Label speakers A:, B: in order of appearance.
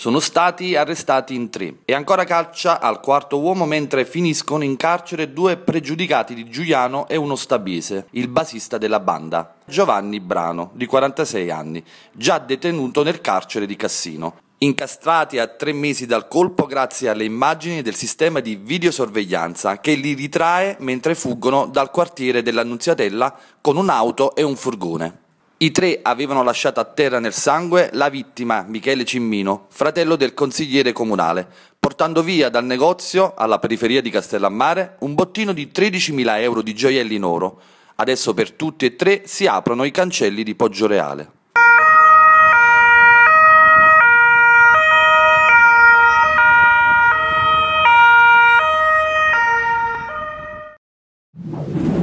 A: Sono stati arrestati in tre e ancora caccia al quarto uomo mentre finiscono in carcere due pregiudicati di Giuliano e uno stabiese, il basista della banda, Giovanni Brano, di 46 anni, già detenuto nel carcere di Cassino incastrati a tre mesi dal colpo grazie alle immagini del sistema di videosorveglianza che li ritrae mentre fuggono dal quartiere dell'Annunziatella con un'auto e un furgone. I tre avevano lasciato a terra nel sangue la vittima Michele Cimmino, fratello del consigliere comunale, portando via dal negozio alla periferia di Castellammare un bottino di 13.000 euro di gioielli in oro. Adesso per tutti e tre si aprono i cancelli di Poggioreale. you